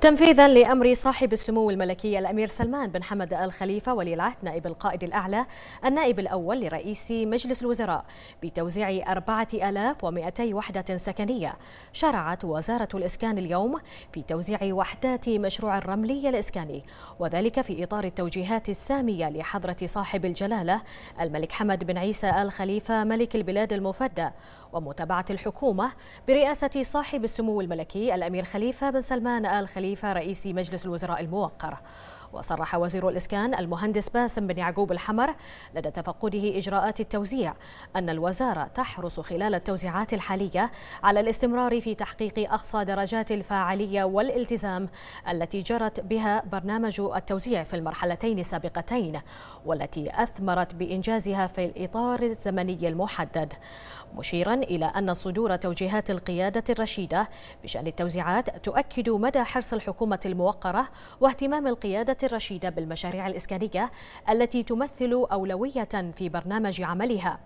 تنفيذا لامر صاحب السمو الملكي الامير سلمان بن حمد ال خليفه ولي العهد نائب القائد الاعلى النائب الاول لرئيس مجلس الوزراء بتوزيع 4200 وحده سكنيه شرعت وزاره الاسكان اليوم في توزيع وحدات مشروع الرملي الاسكاني وذلك في اطار التوجيهات الساميه لحضره صاحب الجلاله الملك حمد بن عيسى ال خليفه ملك البلاد المفدى ومتابعة الحكومة برئاسة صاحب السمو الملكي الأمير خليفة بن سلمان آل خليفة رئيس مجلس الوزراء الموقر وصرح وزير الإسكان المهندس باسم بن يعقوب الحمر لدى تفقده إجراءات التوزيع أن الوزارة تحرص خلال التوزيعات الحالية على الاستمرار في تحقيق أقصى درجات الفاعلية والالتزام التي جرت بها برنامج التوزيع في المرحلتين السابقتين والتي أثمرت بإنجازها في الإطار الزمني المحدد مشيرا إلى أن صدور توجيهات القيادة الرشيدة بشأن التوزيعات تؤكد مدى حرص الحكومة الموقرة واهتمام القيادة الرشيدة بالمشاريع الإسكانية التي تمثل أولوية في برنامج عملها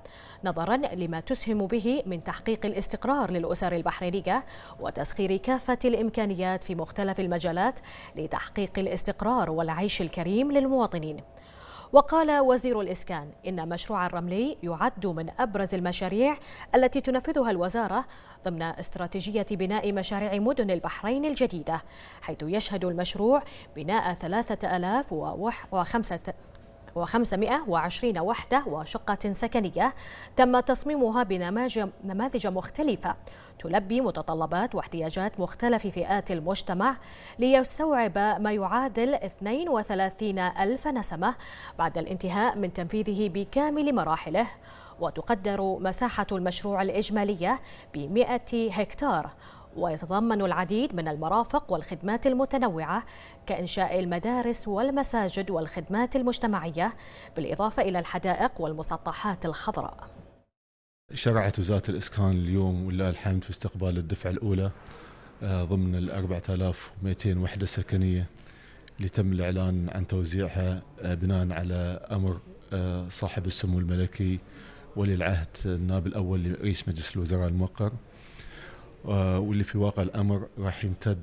نظرا لما تسهم به من تحقيق الاستقرار للأسر البحرينية وتسخير كافة الإمكانيات في مختلف المجالات لتحقيق الاستقرار والعيش الكريم للمواطنين وقال وزير الإسكان إن مشروع الرملي يعد من أبرز المشاريع التي تنفذها الوزارة ضمن استراتيجية بناء مشاريع مدن البحرين الجديدة حيث يشهد المشروع بناء ثلاثة ألاف وخمسة و520 وحدة وشقة سكنية تم تصميمها بنماذج مختلفة تلبي متطلبات واحتياجات مختلف فئات المجتمع ليستوعب ما يعادل 32 ألف نسمة بعد الانتهاء من تنفيذه بكامل مراحله وتقدر مساحة المشروع الإجمالية ب 100 هكتار ويتضمن العديد من المرافق والخدمات المتنوعة كإنشاء المدارس والمساجد والخدمات المجتمعية بالإضافة إلى الحدائق والمسطحات الخضراء شرعت وزارة الإسكان اليوم ولله الحمد في استقبال الدفعة الأولى آه، ضمن ال 4200 وحدة سكنية اللي تم الإعلان عن توزيعها آه، بناء على أمر آه، صاحب السمو الملكي ولي العهد النائب الأول لرئيس مجلس الوزراء الموقر آه، واللي في واقع الامر راح يمتد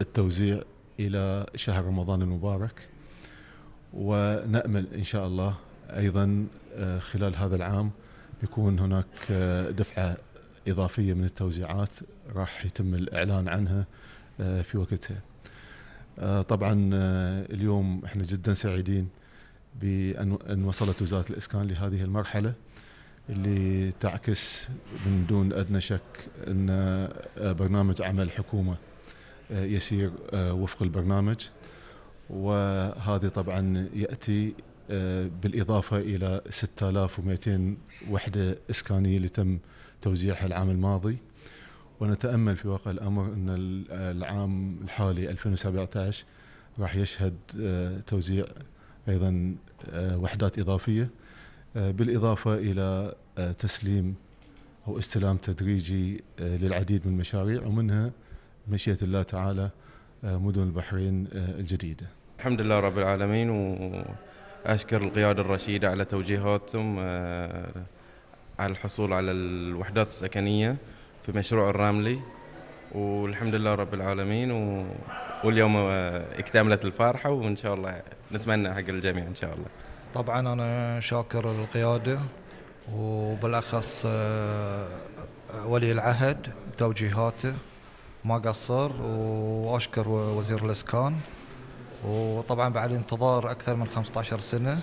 التوزيع الى شهر رمضان المبارك ونامل ان شاء الله ايضا آه، خلال هذا العام بيكون هناك آه، دفعه اضافيه من التوزيعات راح يتم الاعلان عنها في وقتها. طبعا اليوم احنا جدا سعيدين بان وصلت وزاره الاسكان لهذه المرحله اللي تعكس من دون ادنى شك ان آه، برنامج عمل حكومه آه، يسير آه، وفق البرنامج وهذا طبعا ياتي بالاضافه الى 6200 وحده اسكانيه اللي تم توزيعها العام الماضي ونتامل في واقع الامر ان العام الحالي 2017 راح يشهد توزيع ايضا وحدات اضافيه آه، بالاضافه الى آه، تسليم او استلام تدريجي آه، للعديد من المشاريع ومنها مشيئه الله تعالى مدن البحرين الجديده. الحمد لله رب العالمين واشكر القياده الرشيده على توجيهاتهم على الحصول على الوحدات السكنيه في مشروع الراملي والحمد لله رب العالمين و... واليوم اكتملت الفرحه وان شاء الله نتمنى حق الجميع ان شاء الله. طبعا انا شاكر القياده وبالاخص آه، ولي العهد توجيهاته ما قصر واشكر وزير الاسكان وطبعا بعد انتظار اكثر من 15 سنه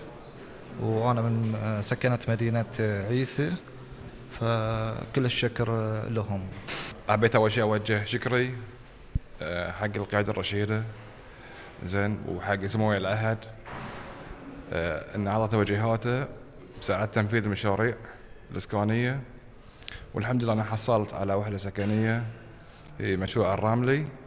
وانا من آه، سكنه مدينه آه، عيسى فكل الشكر لهم. حبيت اول شيء اوجه شكري حق القياده الرشيده زين وحق سمو ولي العهد آه، أن أعطى توجيهاته بساعات تنفيذ المشاريع الإسكانية والحمد لله أنا حصلت على وحدة سكنية في مشروع الراملي